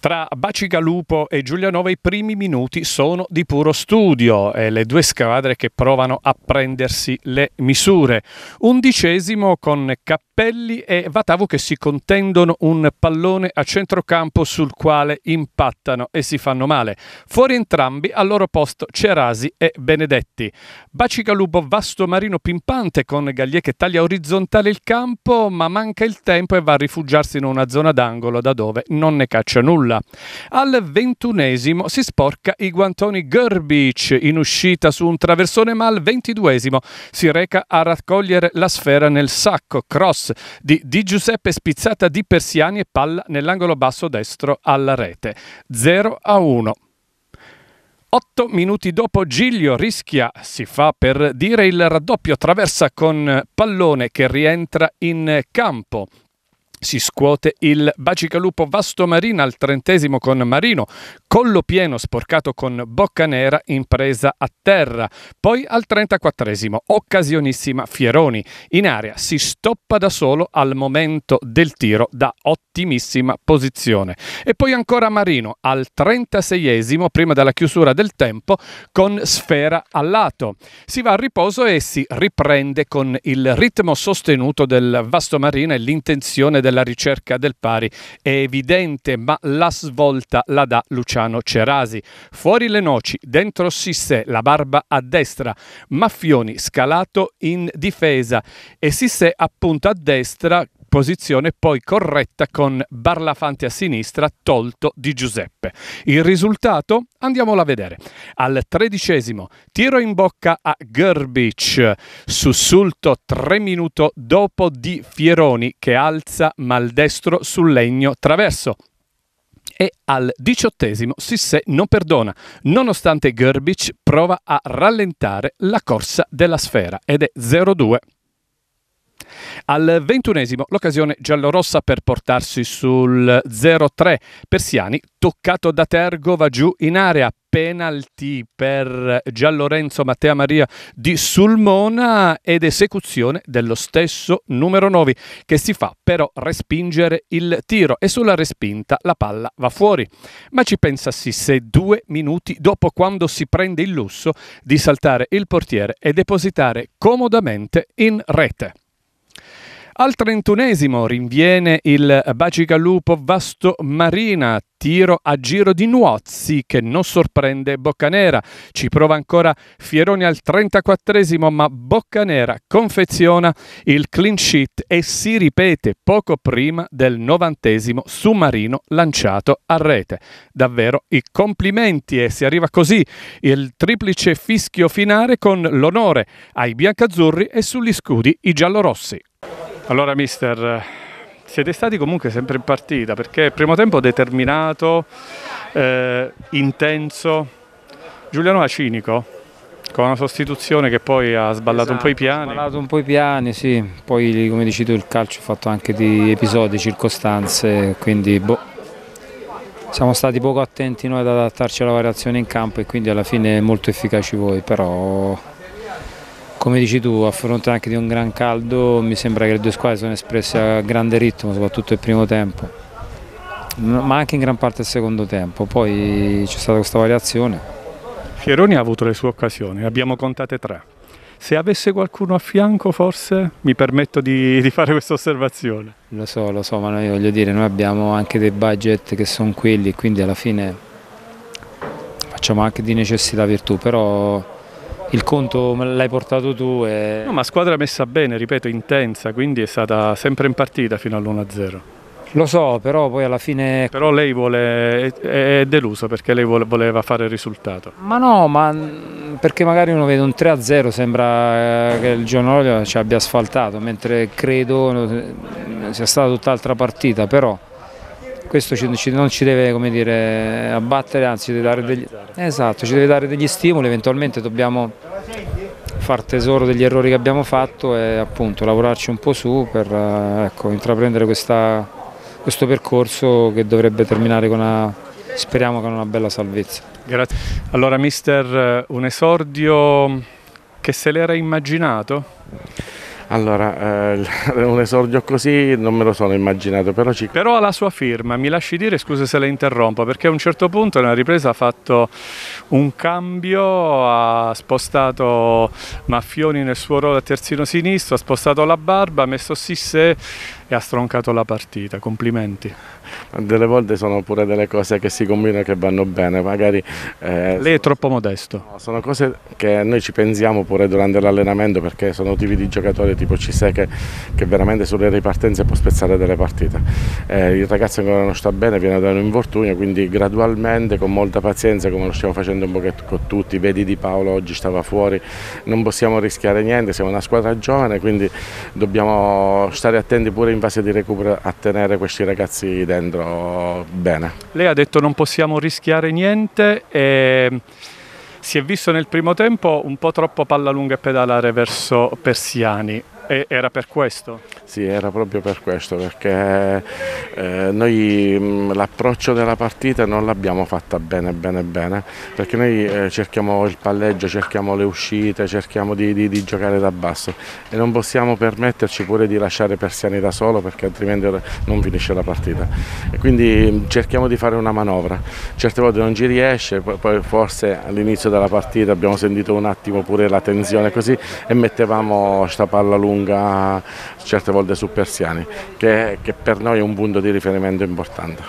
Tra Bacigalupo e Giulianova i primi minuti sono di puro studio, eh, le due squadre che provano a prendersi le misure. Undicesimo con Cappelli e Vatavo che si contendono un pallone a centrocampo sul quale impattano e si fanno male. Fuori entrambi al loro posto Cerasi e Benedetti. Bacigalupo vasto marino pimpante con Gaglie che taglia orizzontale il campo ma manca il tempo e va a rifugiarsi in una zona d'angolo da dove non ne caccia nulla nulla. Al ventunesimo si sporca i guantoni Gerbic in uscita su un traversone, ma al ventiduesimo si reca a raccogliere la sfera nel sacco. Cross di Di Giuseppe Spizzata di Persiani e palla nell'angolo basso destro alla rete. 0 a 1. Otto minuti dopo Giglio rischia, si fa per dire il raddoppio, traversa con pallone che rientra in campo si scuote il Bacicalupo Vasto Marina al trentesimo con Marino, collo pieno sporcato con Bocca Nera in presa a terra, poi al trentaquattresimo occasionissima Fieroni, in area si stoppa da solo al momento del tiro da ottimissima posizione e poi ancora Marino al trentaseiesimo prima della chiusura del tempo con sfera a lato, si va a riposo e si riprende con il ritmo sostenuto del Vasto Marina e l'intenzione del della ricerca del pari è evidente, ma la svolta la dà Luciano Cerasi. Fuori le noci, dentro Sissè, la barba a destra, Maffioni scalato in difesa e Sissè appunto a destra posizione poi corretta con Barlafante a sinistra, tolto di Giuseppe. Il risultato? Andiamolo a vedere. Al tredicesimo, tiro in bocca a Gerbic, sussulto tre minuti dopo di Fieroni che alza maldestro sul legno traverso e al diciottesimo Sissè non perdona, nonostante Gerbic prova a rallentare la corsa della sfera ed è 0-2 al ventunesimo l'occasione giallorossa per portarsi sul 0-3. Persiani, toccato da Tergo, va giù in area. Penalty per Giallorenzo Matteo Maria di Sulmona ed esecuzione dello stesso numero 9 che si fa però respingere il tiro e sulla respinta la palla va fuori. Ma ci pensa se due minuti dopo quando si prende il lusso di saltare il portiere e depositare comodamente in rete. Al trentunesimo rinviene il Bacigalupo Vasto Marina, tiro a giro di Nuozzi che non sorprende Boccanera. Ci prova ancora Fieroni al trentaquattresimo ma Boccanera confeziona il clean sheet e si ripete poco prima del novantesimo esimo submarino lanciato a rete. Davvero i complimenti e si arriva così il triplice fischio finale con l'onore ai biancazzurri e sugli scudi i giallorossi. Allora mister, siete stati comunque sempre in partita perché il primo tempo determinato, eh, intenso, Giuliano cinico con una sostituzione che poi ha sballato esatto, un po' i esatto, piani. Ha sballato un po' i piani, sì, poi come dici tu il calcio ha fatto anche di episodi, circostanze, quindi boh, siamo stati poco attenti noi ad adattarci alla variazione in campo e quindi alla fine molto efficaci voi, però come dici tu, a fronte anche di un gran caldo, mi sembra che le due squadre sono espresse a grande ritmo, soprattutto il primo tempo, ma anche in gran parte il secondo tempo. Poi c'è stata questa variazione. Fieroni ha avuto le sue occasioni, abbiamo contate tre. Se avesse qualcuno a fianco forse mi permetto di, di fare questa osservazione. Lo so, lo so, ma noi voglio dire, noi abbiamo anche dei budget che sono quelli, quindi alla fine facciamo anche di necessità virtù, però il conto l'hai portato tu. E... No, ma squadra messa bene, ripeto, intensa, quindi è stata sempre in partita fino all'1-0. Lo so, però poi alla fine... Però lei vuole, è deluso perché lei voleva fare il risultato. Ma no, ma perché magari uno vede un 3-0 sembra eh, che il Giornalio ci abbia asfaltato, mentre credo eh, sia stata tutt'altra partita, però questo ci, ci, non ci deve dire, abbattere, anzi deve dare degli, esatto, ci deve dare degli stimoli, eventualmente dobbiamo far tesoro degli errori che abbiamo fatto e appunto lavorarci un po' su per eh, ecco, intraprendere questa, questo percorso che dovrebbe terminare con una, speriamo con una bella salvezza. Grazie. Allora mister, eh, un esordio che se l'era immaginato? Allora, eh, un esordio così non me lo sono immaginato, però ci... Però alla sua firma, mi lasci dire, scusa se la interrompo, perché a un certo punto nella ripresa ha fatto un cambio, ha spostato Maffioni nel suo ruolo a terzino sinistro, ha spostato la barba, ha messo Sisse e ha stroncato la partita. Complimenti delle volte sono pure delle cose che si combinano e che vanno bene, magari... Eh, Lei è troppo modesto. No, sono cose che noi ci pensiamo pure durante l'allenamento perché sono tipi di giocatori tipo Cissè che, che veramente sulle ripartenze può spezzare delle partite. Eh, il ragazzo ancora non sta bene, viene da un infortunio, quindi gradualmente, con molta pazienza, come lo stiamo facendo un pochetto con tutti, vedi Di Paolo oggi stava fuori, non possiamo rischiare niente, siamo una squadra giovane, quindi dobbiamo stare attenti pure in fase di recupero a tenere questi ragazzi dentro dentro bene. Lei ha detto non possiamo rischiare niente e si è visto nel primo tempo un po' troppo palla lunga e pedalare verso Persiani. E era per questo? Sì, era proprio per questo, perché eh, noi mm, l'approccio della partita non l'abbiamo fatta bene, bene, bene, perché noi eh, cerchiamo il palleggio, cerchiamo le uscite, cerchiamo di, di, di, giocare da basso e non possiamo permetterci pure di lasciare Persiani da solo perché altrimenti non finisce la partita. E quindi mm, cerchiamo di fare una manovra, certe volte non ci riesce, poi forse all'inizio della partita abbiamo sentito un attimo pure la tensione così e mettevamo questa palla lunga certe volte su persiani, che, che per noi è un punto di riferimento importante.